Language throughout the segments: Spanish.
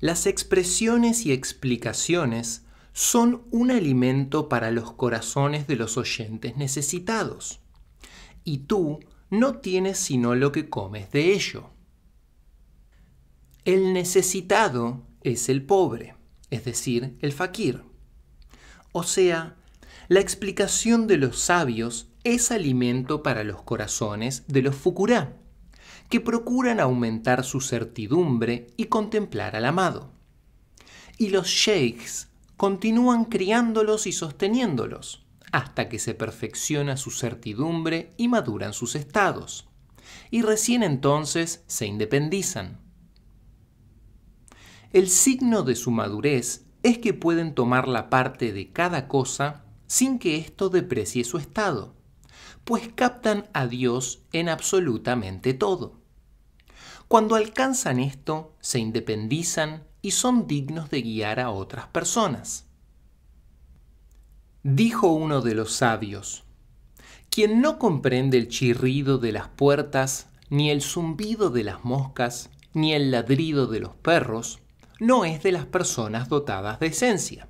Las expresiones y explicaciones son un alimento para los corazones de los oyentes necesitados. Y tú no tienes sino lo que comes de ello. El necesitado es el pobre, es decir, el fakir. O sea, la explicación de los sabios es alimento para los corazones de los fukurá que procuran aumentar su certidumbre y contemplar al amado. Y los sheikhs continúan criándolos y sosteniéndolos, hasta que se perfecciona su certidumbre y maduran sus estados. Y recién entonces se independizan. El signo de su madurez es que pueden tomar la parte de cada cosa sin que esto deprecie su estado, pues captan a Dios en absolutamente todo. Cuando alcanzan esto, se independizan y son dignos de guiar a otras personas. Dijo uno de los sabios, quien no comprende el chirrido de las puertas, ni el zumbido de las moscas, ni el ladrido de los perros, no es de las personas dotadas de esencia.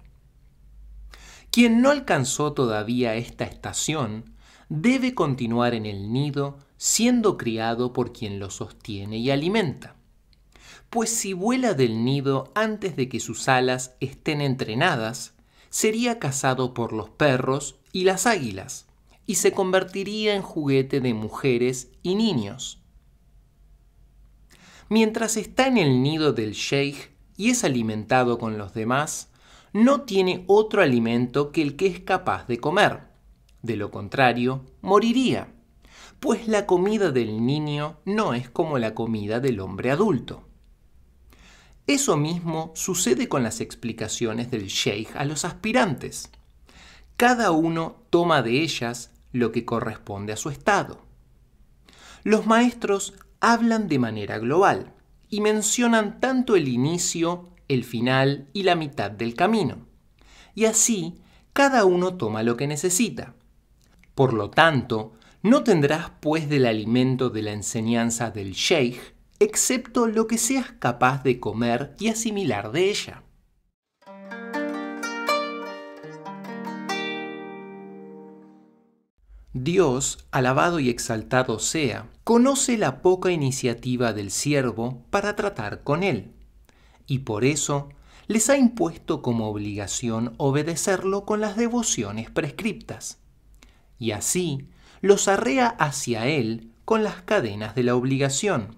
Quien no alcanzó todavía esta estación debe continuar en el nido siendo criado por quien lo sostiene y alimenta. Pues si vuela del nido antes de que sus alas estén entrenadas, sería cazado por los perros y las águilas, y se convertiría en juguete de mujeres y niños. Mientras está en el nido del sheikh y es alimentado con los demás, no tiene otro alimento que el que es capaz de comer de lo contrario, moriría, pues la comida del niño no es como la comida del hombre adulto. Eso mismo sucede con las explicaciones del sheikh a los aspirantes. Cada uno toma de ellas lo que corresponde a su estado. Los maestros hablan de manera global y mencionan tanto el inicio, el final y la mitad del camino. Y así, cada uno toma lo que necesita. Por lo tanto, no tendrás pues del alimento de la enseñanza del sheikh, excepto lo que seas capaz de comer y asimilar de ella. Dios, alabado y exaltado sea, conoce la poca iniciativa del siervo para tratar con él, y por eso les ha impuesto como obligación obedecerlo con las devociones prescriptas y así los arrea hacia él con las cadenas de la obligación.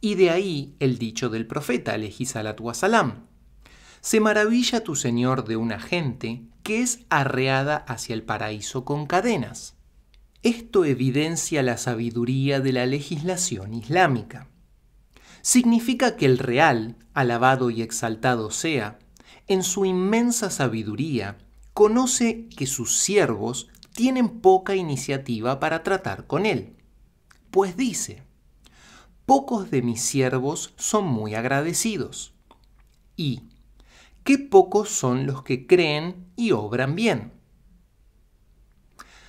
Y de ahí el dicho del profeta, Alejisalat wasalam. Se maravilla tu Señor de una gente que es arreada hacia el paraíso con cadenas. Esto evidencia la sabiduría de la legislación islámica. Significa que el real, alabado y exaltado sea, en su inmensa sabiduría, conoce que sus siervos tienen poca iniciativa para tratar con él. Pues dice, pocos de mis siervos son muy agradecidos. Y, qué pocos son los que creen y obran bien.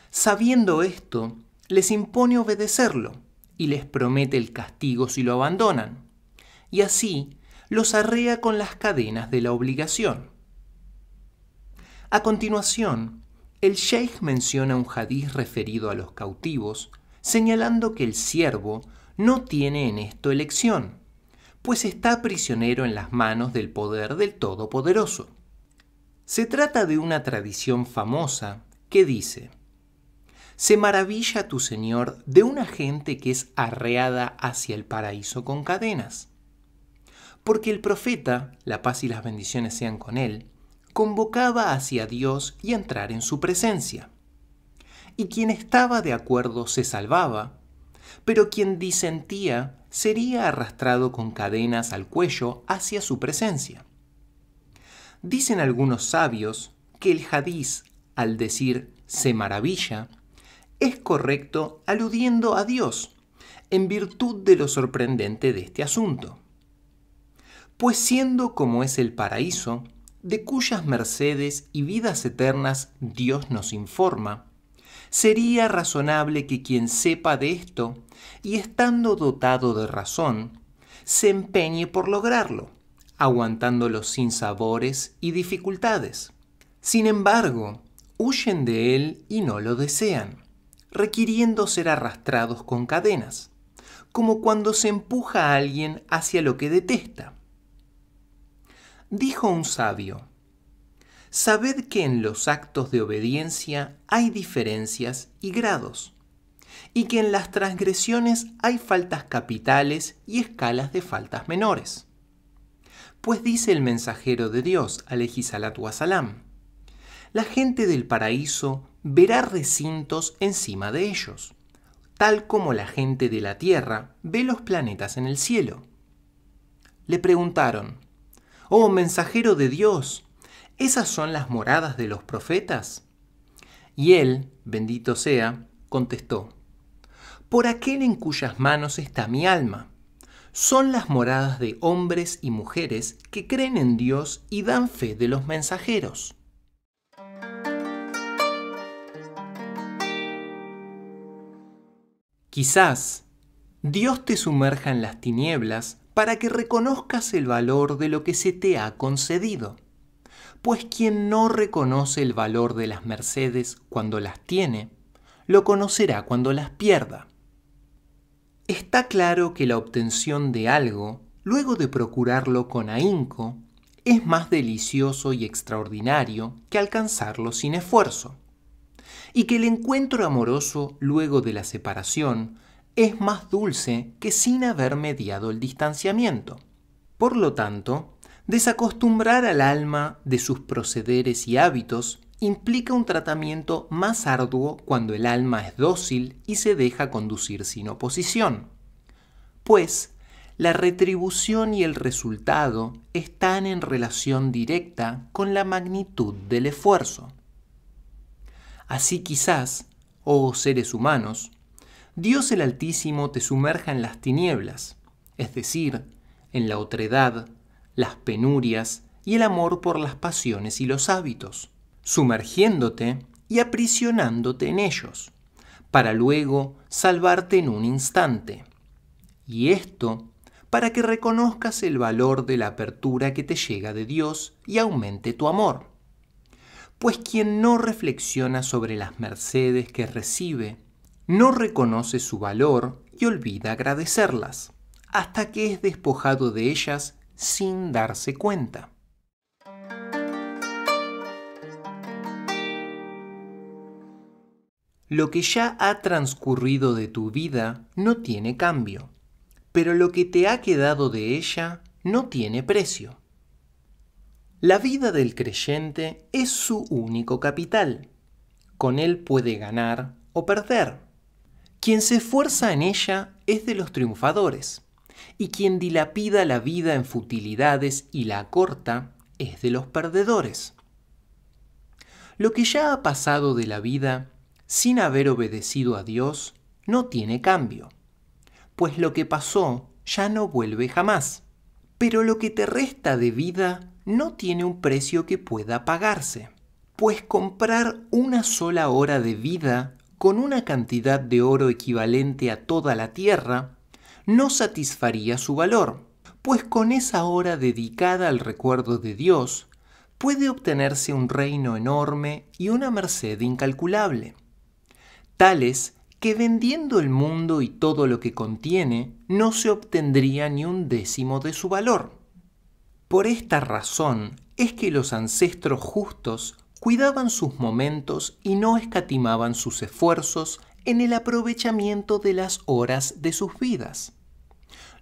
Sabiendo esto, les impone obedecerlo y les promete el castigo si lo abandonan. Y así los arrea con las cadenas de la obligación. A continuación, el sheikh menciona un hadiz referido a los cautivos, señalando que el siervo no tiene en esto elección, pues está prisionero en las manos del poder del Todopoderoso. Se trata de una tradición famosa que dice, se maravilla tu Señor de una gente que es arreada hacia el paraíso con cadenas. Porque el profeta, la paz y las bendiciones sean con él, convocaba hacia Dios y entrar en su presencia. Y quien estaba de acuerdo se salvaba, pero quien disentía sería arrastrado con cadenas al cuello hacia su presencia. Dicen algunos sabios que el hadiz, al decir se maravilla, es correcto aludiendo a Dios, en virtud de lo sorprendente de este asunto. Pues siendo como es el paraíso, de cuyas mercedes y vidas eternas Dios nos informa, sería razonable que quien sepa de esto, y estando dotado de razón, se empeñe por lograrlo, aguantando los sinsabores y dificultades. Sin embargo, huyen de él y no lo desean, requiriendo ser arrastrados con cadenas, como cuando se empuja a alguien hacia lo que detesta Dijo un sabio, Sabed que en los actos de obediencia hay diferencias y grados, y que en las transgresiones hay faltas capitales y escalas de faltas menores. Pues dice el mensajero de Dios, Alejisalat Asalam, la gente del paraíso verá recintos encima de ellos, tal como la gente de la tierra ve los planetas en el cielo. Le preguntaron, Oh mensajero de Dios, ¿esas son las moradas de los profetas? Y él, bendito sea, contestó, Por aquel en cuyas manos está mi alma. Son las moradas de hombres y mujeres que creen en Dios y dan fe de los mensajeros. Quizás Dios te sumerja en las tinieblas para que reconozcas el valor de lo que se te ha concedido. Pues quien no reconoce el valor de las mercedes cuando las tiene, lo conocerá cuando las pierda. Está claro que la obtención de algo, luego de procurarlo con ahínco, es más delicioso y extraordinario que alcanzarlo sin esfuerzo. Y que el encuentro amoroso luego de la separación es más dulce que sin haber mediado el distanciamiento. Por lo tanto, desacostumbrar al alma de sus procederes y hábitos implica un tratamiento más arduo cuando el alma es dócil y se deja conducir sin oposición. Pues, la retribución y el resultado están en relación directa con la magnitud del esfuerzo. Así quizás, oh seres humanos, Dios el Altísimo te sumerja en las tinieblas, es decir, en la otredad, las penurias y el amor por las pasiones y los hábitos, sumergiéndote y aprisionándote en ellos, para luego salvarte en un instante. Y esto para que reconozcas el valor de la apertura que te llega de Dios y aumente tu amor. Pues quien no reflexiona sobre las mercedes que recibe, no reconoce su valor y olvida agradecerlas, hasta que es despojado de ellas sin darse cuenta. Lo que ya ha transcurrido de tu vida no tiene cambio, pero lo que te ha quedado de ella no tiene precio. La vida del creyente es su único capital. Con él puede ganar o perder quien se esfuerza en ella es de los triunfadores, y quien dilapida la vida en futilidades y la acorta es de los perdedores. Lo que ya ha pasado de la vida sin haber obedecido a Dios no tiene cambio, pues lo que pasó ya no vuelve jamás. Pero lo que te resta de vida no tiene un precio que pueda pagarse, pues comprar una sola hora de vida con una cantidad de oro equivalente a toda la tierra, no satisfaría su valor, pues con esa hora dedicada al recuerdo de Dios, puede obtenerse un reino enorme y una merced incalculable, tales que vendiendo el mundo y todo lo que contiene, no se obtendría ni un décimo de su valor. Por esta razón es que los ancestros justos cuidaban sus momentos y no escatimaban sus esfuerzos en el aprovechamiento de las horas de sus vidas,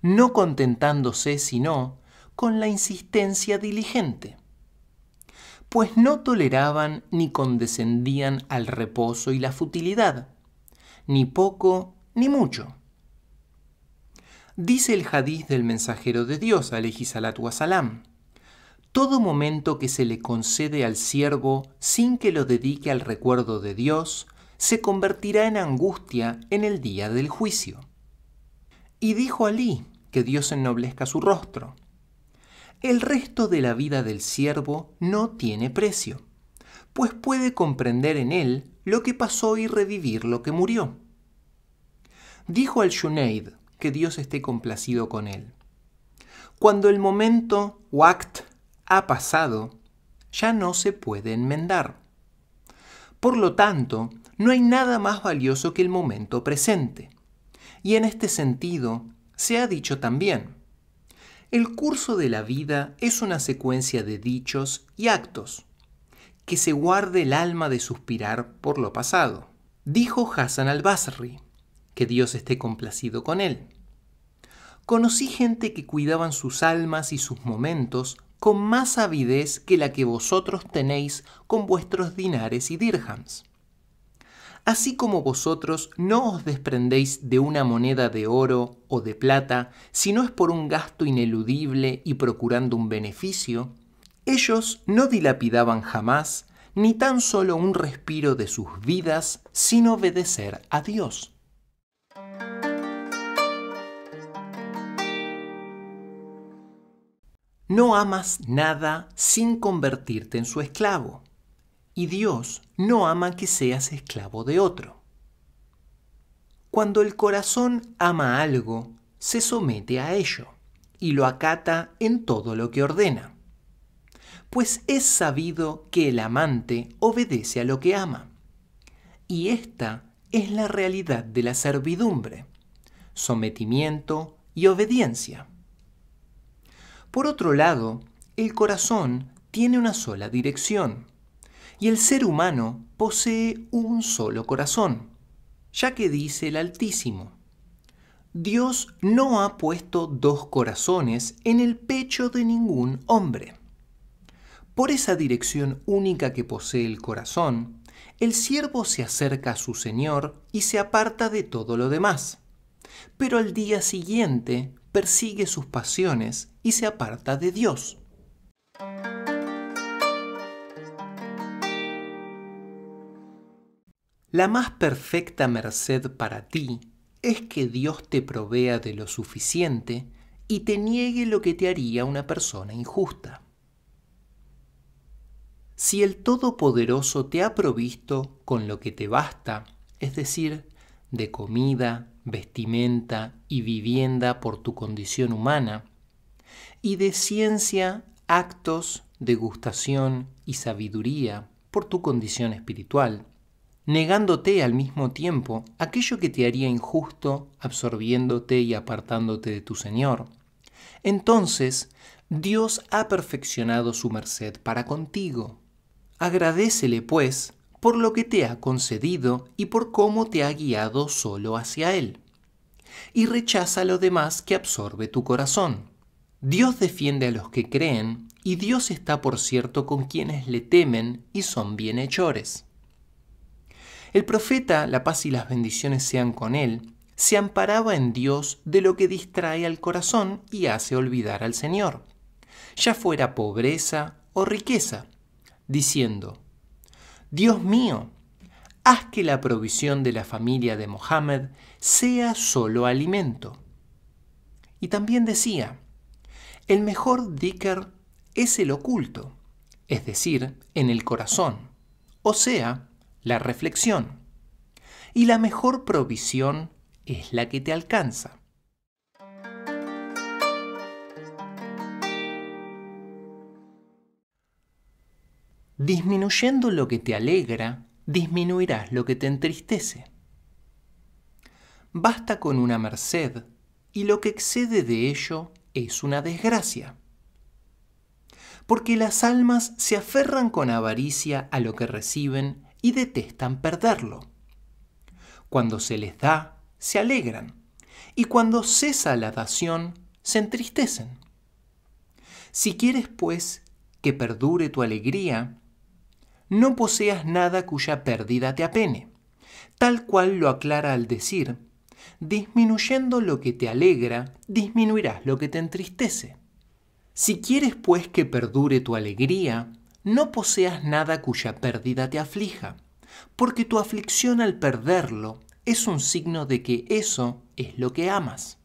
no contentándose sino con la insistencia diligente, pues no toleraban ni condescendían al reposo y la futilidad, ni poco ni mucho. Dice el hadiz del mensajero de Dios, Alejisalatu asalam salam todo momento que se le concede al siervo sin que lo dedique al recuerdo de Dios, se convertirá en angustia en el día del juicio. Y dijo Alí, que Dios ennoblezca su rostro. El resto de la vida del siervo no tiene precio, pues puede comprender en él lo que pasó y revivir lo que murió. Dijo al Junaid, que Dios esté complacido con él. Cuando el momento, Wakt, ha pasado, ya no se puede enmendar. Por lo tanto, no hay nada más valioso que el momento presente. Y en este sentido, se ha dicho también, el curso de la vida es una secuencia de dichos y actos, que se guarde el alma de suspirar por lo pasado. Dijo Hassan al-Basri, que Dios esté complacido con él. Conocí gente que cuidaban sus almas y sus momentos con más avidez que la que vosotros tenéis con vuestros dinares y dirhams. Así como vosotros no os desprendéis de una moneda de oro o de plata, si no es por un gasto ineludible y procurando un beneficio, ellos no dilapidaban jamás ni tan solo un respiro de sus vidas sin obedecer a Dios. No amas nada sin convertirte en su esclavo. Y Dios no ama que seas esclavo de otro. Cuando el corazón ama algo, se somete a ello y lo acata en todo lo que ordena. Pues es sabido que el amante obedece a lo que ama. Y esta es la realidad de la servidumbre, sometimiento y obediencia. Por otro lado, el corazón tiene una sola dirección y el ser humano posee un solo corazón, ya que dice el Altísimo, Dios no ha puesto dos corazones en el pecho de ningún hombre. Por esa dirección única que posee el corazón, el siervo se acerca a su Señor y se aparta de todo lo demás. Pero al día siguiente persigue sus pasiones y se aparta de Dios. La más perfecta merced para ti es que Dios te provea de lo suficiente y te niegue lo que te haría una persona injusta. Si el Todopoderoso te ha provisto con lo que te basta, es decir, de comida, vestimenta y vivienda por tu condición humana, y de ciencia, actos, degustación y sabiduría por tu condición espiritual, negándote al mismo tiempo aquello que te haría injusto, absorbiéndote y apartándote de tu Señor. Entonces, Dios ha perfeccionado su merced para contigo. Agradecele, pues, por lo que te ha concedido y por cómo te ha guiado solo hacia Él. Y rechaza lo demás que absorbe tu corazón. Dios defiende a los que creen y Dios está por cierto con quienes le temen y son bienhechores. El profeta, la paz y las bendiciones sean con él, se amparaba en Dios de lo que distrae al corazón y hace olvidar al Señor, ya fuera pobreza o riqueza, diciendo, Dios mío, haz que la provisión de la familia de Mohammed sea solo alimento. Y también decía, el mejor dhikr es el oculto, es decir, en el corazón, o sea, la reflexión. Y la mejor provisión es la que te alcanza, Disminuyendo lo que te alegra, disminuirás lo que te entristece. Basta con una merced y lo que excede de ello es una desgracia. Porque las almas se aferran con avaricia a lo que reciben y detestan perderlo. Cuando se les da, se alegran, y cuando cesa la dación, se entristecen. Si quieres, pues, que perdure tu alegría, no poseas nada cuya pérdida te apene, tal cual lo aclara al decir, disminuyendo lo que te alegra, disminuirás lo que te entristece. Si quieres pues que perdure tu alegría, no poseas nada cuya pérdida te aflija, porque tu aflicción al perderlo es un signo de que eso es lo que amas.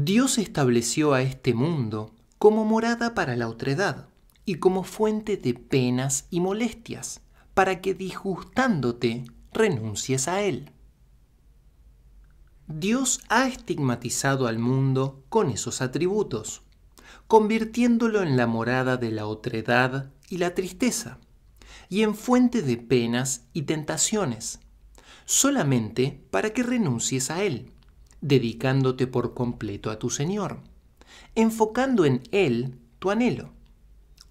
Dios estableció a este mundo como morada para la otredad y como fuente de penas y molestias, para que disgustándote renuncies a él. Dios ha estigmatizado al mundo con esos atributos, convirtiéndolo en la morada de la otredad y la tristeza, y en fuente de penas y tentaciones, solamente para que renuncies a él dedicándote por completo a tu Señor, enfocando en Él tu anhelo,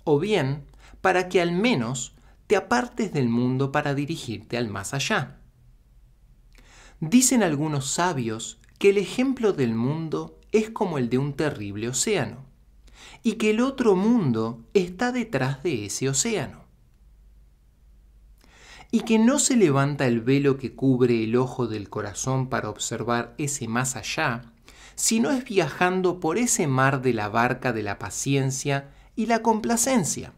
o bien para que al menos te apartes del mundo para dirigirte al más allá. Dicen algunos sabios que el ejemplo del mundo es como el de un terrible océano, y que el otro mundo está detrás de ese océano y que no se levanta el velo que cubre el ojo del corazón para observar ese más allá, sino es viajando por ese mar de la barca de la paciencia y la complacencia,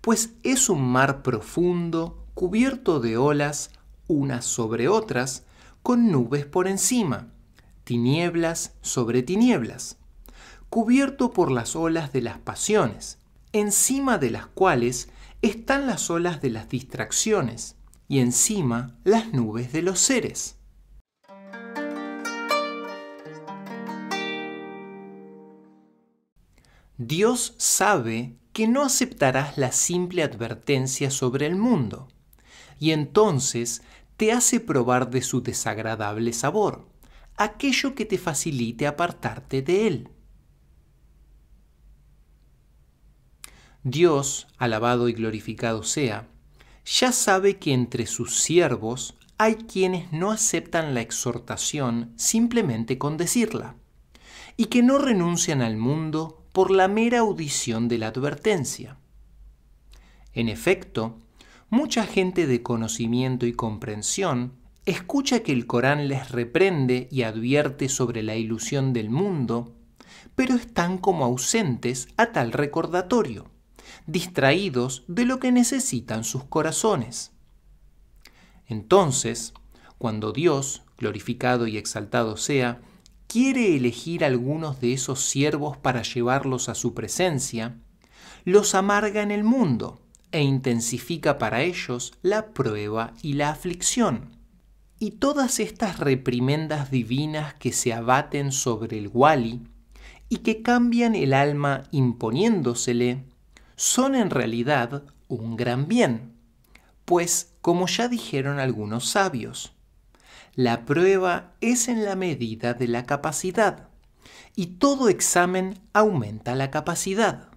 pues es un mar profundo, cubierto de olas, unas sobre otras, con nubes por encima, tinieblas sobre tinieblas, cubierto por las olas de las pasiones, encima de las cuales están las olas de las distracciones y encima las nubes de los seres. Dios sabe que no aceptarás la simple advertencia sobre el mundo, y entonces te hace probar de su desagradable sabor, aquello que te facilite apartarte de él. Dios, alabado y glorificado sea, ya sabe que entre sus siervos hay quienes no aceptan la exhortación simplemente con decirla, y que no renuncian al mundo por la mera audición de la advertencia. En efecto, mucha gente de conocimiento y comprensión escucha que el Corán les reprende y advierte sobre la ilusión del mundo, pero están como ausentes a tal recordatorio distraídos de lo que necesitan sus corazones. Entonces, cuando Dios, glorificado y exaltado sea, quiere elegir algunos de esos siervos para llevarlos a su presencia, los amarga en el mundo e intensifica para ellos la prueba y la aflicción. Y todas estas reprimendas divinas que se abaten sobre el Wali y que cambian el alma imponiéndosele, son en realidad un gran bien, pues, como ya dijeron algunos sabios, la prueba es en la medida de la capacidad y todo examen aumenta la capacidad.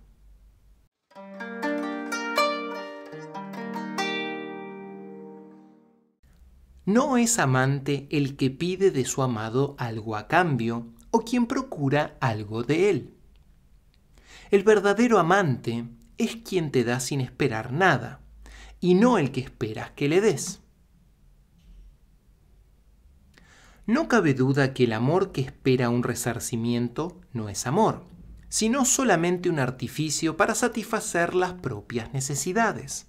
No es amante el que pide de su amado algo a cambio o quien procura algo de él. El verdadero amante es quien te da sin esperar nada, y no el que esperas que le des. No cabe duda que el amor que espera un resarcimiento no es amor, sino solamente un artificio para satisfacer las propias necesidades.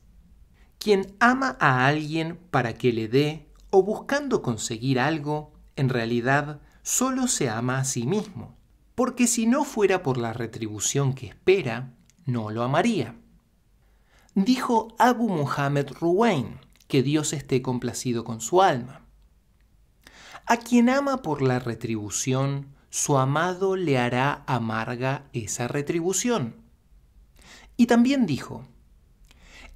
Quien ama a alguien para que le dé o buscando conseguir algo, en realidad solo se ama a sí mismo, porque si no fuera por la retribución que espera, no lo amaría. Dijo Abu Muhammad Ruwain, que Dios esté complacido con su alma. A quien ama por la retribución, su amado le hará amarga esa retribución. Y también dijo,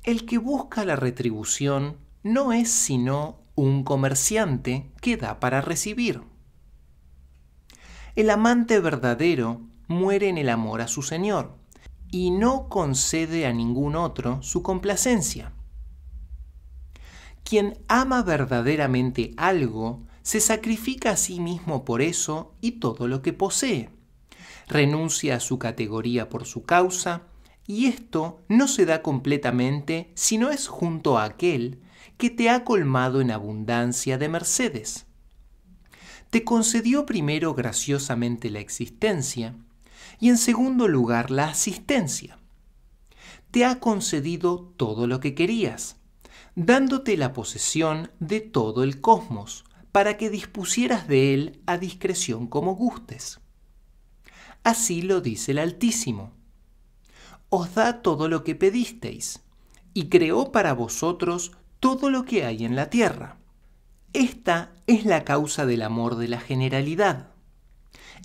el que busca la retribución no es sino un comerciante que da para recibir. El amante verdadero muere en el amor a su Señor y no concede a ningún otro su complacencia. Quien ama verdaderamente algo, se sacrifica a sí mismo por eso y todo lo que posee. Renuncia a su categoría por su causa, y esto no se da completamente si no es junto a aquel que te ha colmado en abundancia de mercedes. Te concedió primero graciosamente la existencia, y en segundo lugar, la asistencia. Te ha concedido todo lo que querías, dándote la posesión de todo el cosmos, para que dispusieras de él a discreción como gustes. Así lo dice el Altísimo. Os da todo lo que pedisteis, y creó para vosotros todo lo que hay en la tierra. Esta es la causa del amor de la generalidad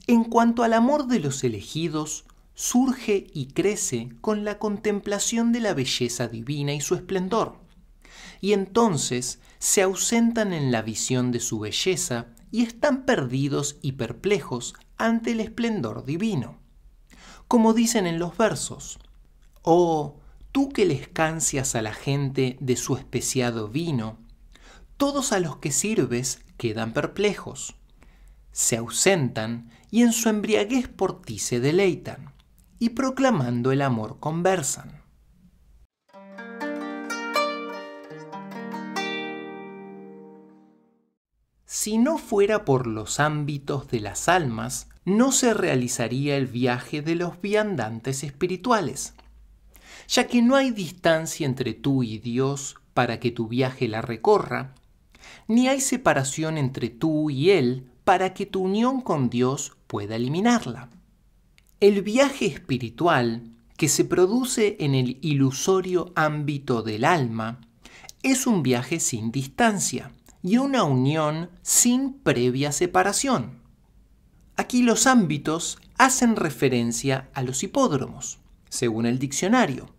en cuanto al amor de los elegidos, surge y crece con la contemplación de la belleza divina y su esplendor, y entonces se ausentan en la visión de su belleza y están perdidos y perplejos ante el esplendor divino. Como dicen en los versos, Oh, tú que les cancias a la gente de su especiado vino, todos a los que sirves quedan perplejos se ausentan y en su embriaguez por ti se deleitan, y proclamando el amor conversan. Si no fuera por los ámbitos de las almas, no se realizaría el viaje de los viandantes espirituales, ya que no hay distancia entre tú y Dios para que tu viaje la recorra, ni hay separación entre tú y Él para que tu unión con Dios pueda eliminarla. El viaje espiritual que se produce en el ilusorio ámbito del alma es un viaje sin distancia y una unión sin previa separación. Aquí los ámbitos hacen referencia a los hipódromos, según el diccionario,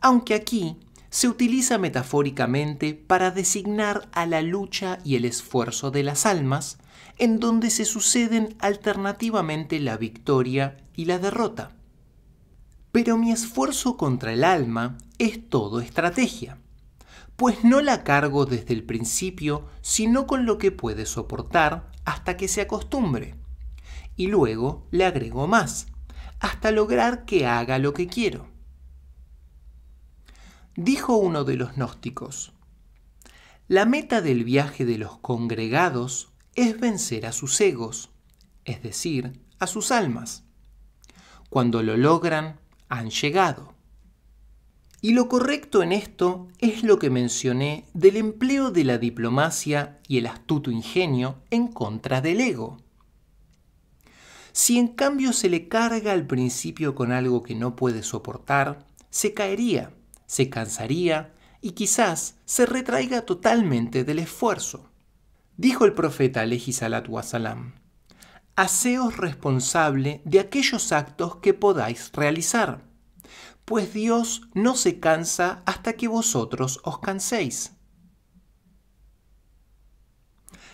aunque aquí se utiliza metafóricamente para designar a la lucha y el esfuerzo de las almas en donde se suceden alternativamente la victoria y la derrota. Pero mi esfuerzo contra el alma es todo estrategia, pues no la cargo desde el principio, sino con lo que puede soportar hasta que se acostumbre. Y luego le agrego más, hasta lograr que haga lo que quiero. Dijo uno de los gnósticos, la meta del viaje de los congregados es vencer a sus egos, es decir, a sus almas. Cuando lo logran, han llegado. Y lo correcto en esto es lo que mencioné del empleo de la diplomacia y el astuto ingenio en contra del ego. Si en cambio se le carga al principio con algo que no puede soportar, se caería, se cansaría y quizás se retraiga totalmente del esfuerzo. Dijo el profeta Aleji asalam Haceos responsable de aquellos actos que podáis realizar, pues Dios no se cansa hasta que vosotros os canséis.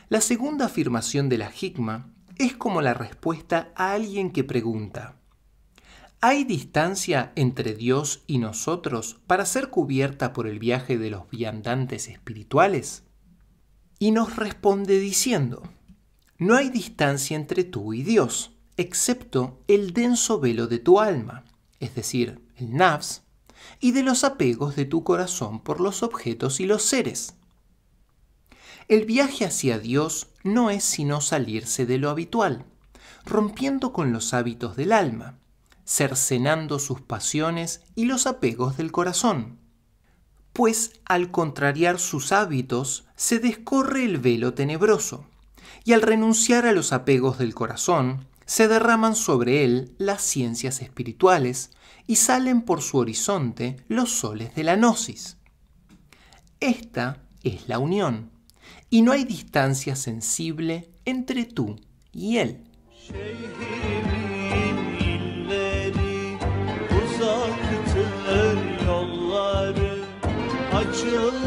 La segunda afirmación de la higma es como la respuesta a alguien que pregunta, ¿hay distancia entre Dios y nosotros para ser cubierta por el viaje de los viandantes espirituales? y nos responde diciendo, no hay distancia entre tú y Dios, excepto el denso velo de tu alma, es decir, el nafs, y de los apegos de tu corazón por los objetos y los seres. El viaje hacia Dios no es sino salirse de lo habitual, rompiendo con los hábitos del alma, cercenando sus pasiones y los apegos del corazón pues al contrariar sus hábitos se descorre el velo tenebroso, y al renunciar a los apegos del corazón, se derraman sobre él las ciencias espirituales y salen por su horizonte los soles de la gnosis. Esta es la unión, y no hay distancia sensible entre tú y él. Oh.